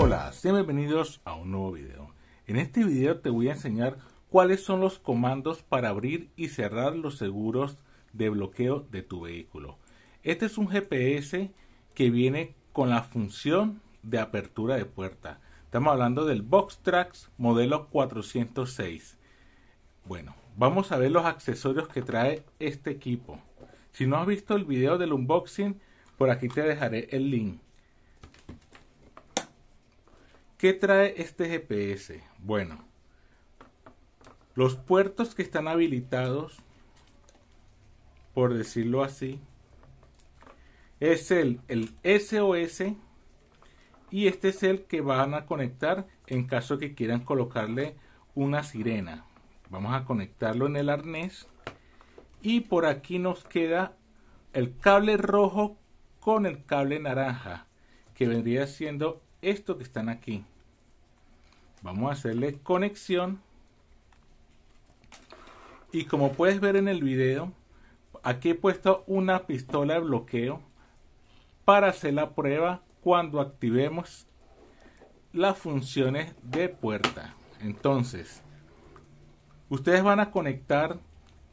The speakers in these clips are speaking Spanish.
Hola, sean bienvenidos a un nuevo video. En este video te voy a enseñar cuáles son los comandos para abrir y cerrar los seguros de bloqueo de tu vehículo. Este es un GPS que viene con la función de apertura de puerta. Estamos hablando del Boxtrax modelo 406. Bueno, vamos a ver los accesorios que trae este equipo. Si no has visto el video del unboxing, por aquí te dejaré el link. ¿Qué trae este GPS? Bueno, los puertos que están habilitados, por decirlo así, es el, el SOS y este es el que van a conectar en caso que quieran colocarle una sirena. Vamos a conectarlo en el arnés y por aquí nos queda el cable rojo con el cable naranja que vendría siendo esto que están aquí. Vamos a hacerle conexión. Y como puedes ver en el video, aquí he puesto una pistola de bloqueo para hacer la prueba cuando activemos las funciones de puerta. Entonces, ustedes van a conectar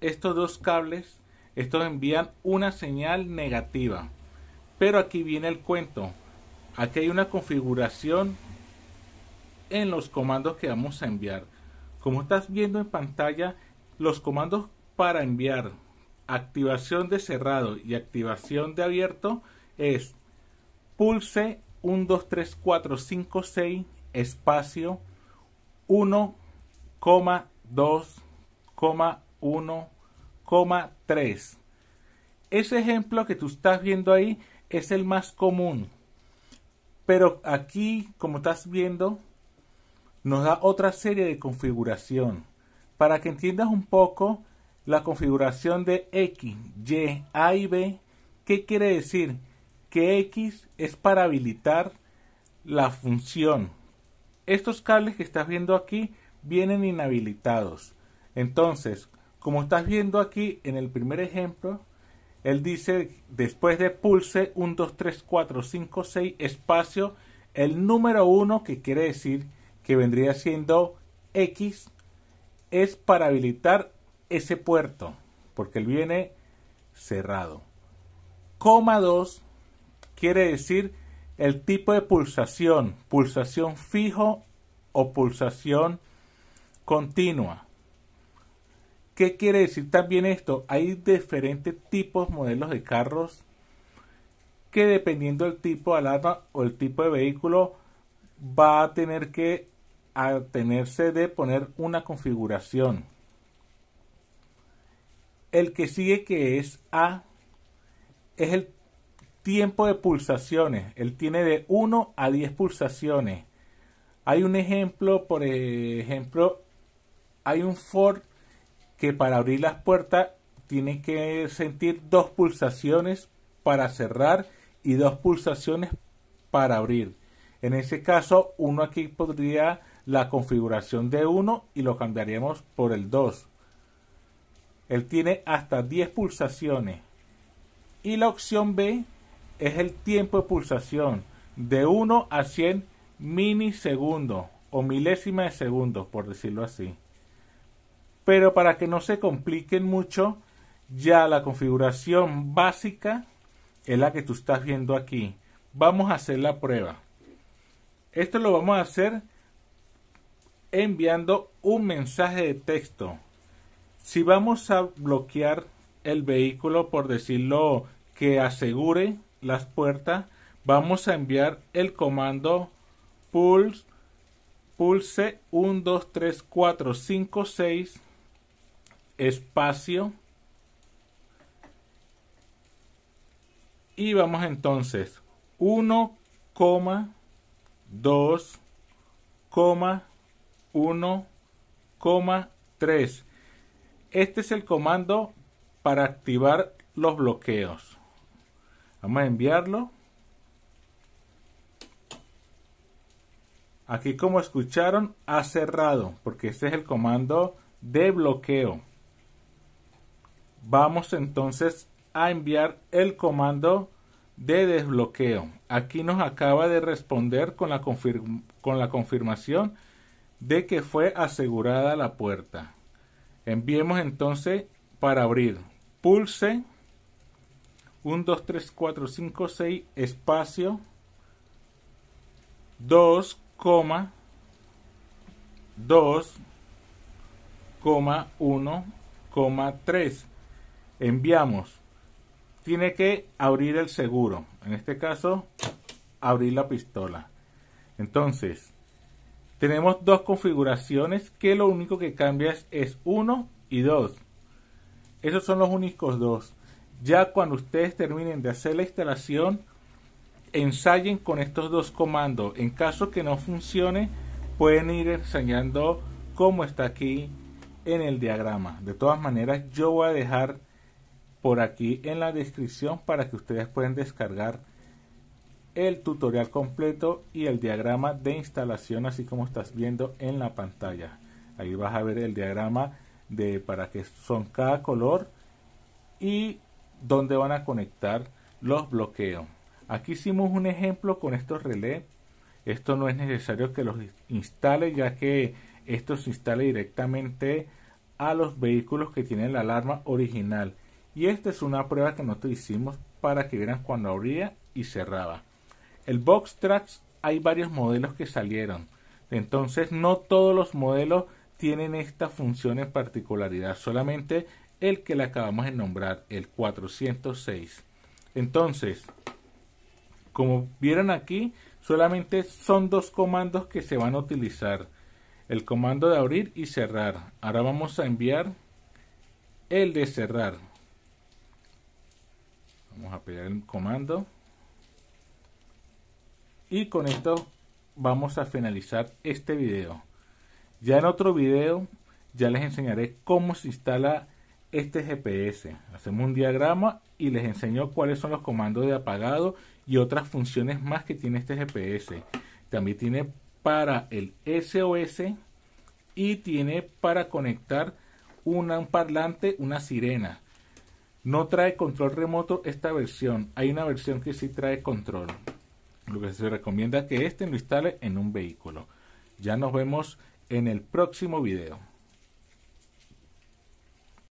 estos dos cables. Estos envían una señal negativa. Pero aquí viene el cuento. Aquí hay una configuración en los comandos que vamos a enviar. Como estás viendo en pantalla, los comandos para enviar activación de cerrado y activación de abierto es pulse 1, 2, 3, 4, 5, 6, espacio 1, 2, 1, 3. Ese ejemplo que tú estás viendo ahí es el más común. Pero aquí, como estás viendo, nos da otra serie de configuración. Para que entiendas un poco la configuración de X, Y, A y B, ¿qué quiere decir? Que X es para habilitar la función. Estos cables que estás viendo aquí vienen inhabilitados. Entonces, como estás viendo aquí en el primer ejemplo, él dice, después de pulse 1, 2, 3, 4, 5, 6, espacio, el número 1, que quiere decir que vendría siendo X, es para habilitar ese puerto, porque él viene cerrado. Coma 2 quiere decir el tipo de pulsación, pulsación fijo o pulsación continua. ¿Qué quiere decir también esto? Hay diferentes tipos, modelos de carros que dependiendo del tipo de alarma o el tipo de vehículo va a tener que atenerse de poner una configuración. El que sigue que es A es el tiempo de pulsaciones. Él tiene de 1 a 10 pulsaciones. Hay un ejemplo, por ejemplo, hay un Ford para abrir las puertas tiene que sentir dos pulsaciones para cerrar y dos pulsaciones para abrir. En ese caso, uno aquí podría la configuración de uno y lo cambiaríamos por el 2. Él tiene hasta 10 pulsaciones. Y la opción B es el tiempo de pulsación de 1 a 100 milisegundos o milésima de segundos por decirlo así pero para que no se compliquen mucho, ya la configuración básica es la que tú estás viendo aquí. Vamos a hacer la prueba. Esto lo vamos a hacer enviando un mensaje de texto. Si vamos a bloquear el vehículo, por decirlo, que asegure las puertas, vamos a enviar el comando pulse, pulse 1, 2, 3, 4, 5, 6 espacio. Y vamos entonces 1, 1, 2, 3 Este es el comando para activar los bloqueos. Vamos a enviarlo. Aquí como escucharon, ha cerrado, porque este es el comando de bloqueo vamos entonces a enviar el comando de desbloqueo. Aquí nos acaba de responder con la, con la confirmación de que fue asegurada la puerta. Enviemos entonces para abrir. Pulse 1, 2, 3, 4, 5, 6, espacio 2, 2, 1, 3 enviamos, tiene que abrir el seguro. En este caso, abrir la pistola. Entonces, tenemos dos configuraciones que lo único que cambias es, 1 y 2. Esos son los únicos dos. Ya cuando ustedes terminen de hacer la instalación, ensayen con estos dos comandos. En caso que no funcione, pueden ir enseñando cómo está aquí en el diagrama. De todas maneras, yo voy a dejar por aquí en la descripción para que ustedes puedan descargar el tutorial completo y el diagrama de instalación así como estás viendo en la pantalla ahí vas a ver el diagrama de para que son cada color y dónde van a conectar los bloqueos aquí hicimos un ejemplo con estos relés esto no es necesario que los instale ya que esto se instale directamente a los vehículos que tienen la alarma original y esta es una prueba que nosotros hicimos para que vieran cuando abría y cerraba. El Box Tracks hay varios modelos que salieron. Entonces no todos los modelos tienen esta función en particularidad, solamente el que le acabamos de nombrar, el 406. Entonces, como vieron aquí, solamente son dos comandos que se van a utilizar. El comando de abrir y cerrar. Ahora vamos a enviar el de cerrar pegar el comando y con esto vamos a finalizar este video ya en otro video ya les enseñaré cómo se instala este GPS hacemos un diagrama y les enseño cuáles son los comandos de apagado y otras funciones más que tiene este GPS también tiene para el SOS y tiene para conectar un parlante una sirena no trae control remoto esta versión. Hay una versión que sí trae control. Lo que se recomienda es que este lo instale en un vehículo. Ya nos vemos en el próximo video.